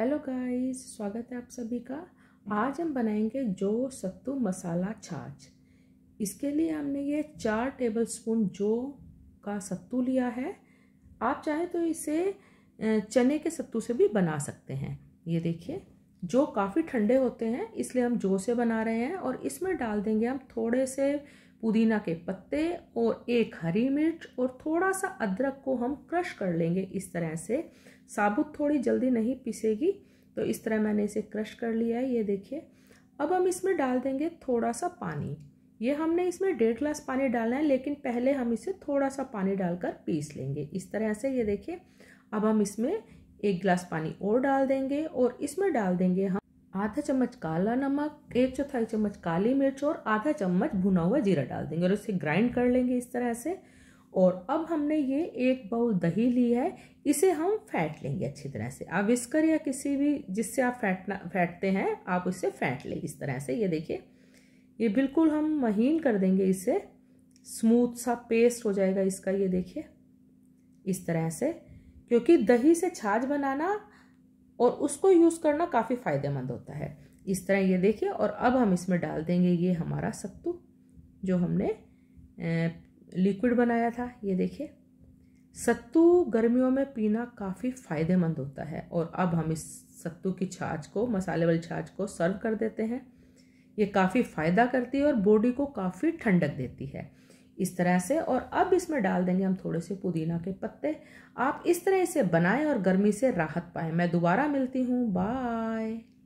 hello guys स्वागत है आप सभी का आज हम बनाएंगे जो सत्तू मसाला छाछ इसके लिए हमने ये चार टेबल स्पून जो का सत्तू लिया है आप चाहे तो इसे चने के सत्तू से भी बना सकते हैं ये देखिए जो काफ़ी ठंडे होते हैं इसलिए हम जो से बना रहे हैं और इसमें डाल देंगे हम थोड़े से पुदीना के पत्ते और एक हरी मिर्च और थोड़ा सा अदरक को हम क्रश कर लेंगे इस तरह से साबुत थोड़ी जल्दी नहीं पिसेगी तो इस तरह मैंने इसे क्रश कर लिया है ये देखिए अब हम इसमें डाल देंगे थोड़ा सा पानी ये हमने इसमें डेढ़ ग्लास पानी डालना है लेकिन पहले हम इसे थोड़ा सा पानी डालकर पीस लेंगे इस तरह से ये देखिए अब हम इसमें एक गिलास पानी और डाल देंगे और इसमें डाल देंगे हम आधा चम्मच काला नमक एक चौथाई चम्मच काली मिर्च और आधा चम्मच भुना हुआ जीरा डाल देंगे और इसे ग्राइंड कर लेंगे इस तरह से और अब हमने ये एक बाउल दही ली है इसे हम फैट लेंगे अच्छी तरह से आप विस्कर या किसी भी जिससे आप फैटना फैटते हैं आप उसे फैट लें इस तरह से ये देखिए ये बिल्कुल हम महीन कर देंगे इसे स्मूथ सा पेस्ट हो जाएगा इसका ये देखिए इस तरह से क्योंकि दही से छाछ बनाना और उसको यूज़ करना काफ़ी फ़ायदेमंद होता है इस तरह ये देखिए और अब हम इसमें डाल देंगे ये हमारा सत्तू जो हमने लिक्विड बनाया था ये देखिए सत्तू गर्मियों में पीना काफ़ी फ़ायदेमंद होता है और अब हम इस सत्तू की छाछ को मसाले वाली छाछ को सर्व कर देते हैं ये काफ़ी फ़ायदा करती है और बॉडी को काफ़ी ठंडक देती है इस तरह से और अब इसमें डाल देंगे हम थोड़े से पुदीना के पत्ते आप इस तरह इसे बनाएं और गर्मी से राहत पाएं मैं दोबारा मिलती हूँ बाय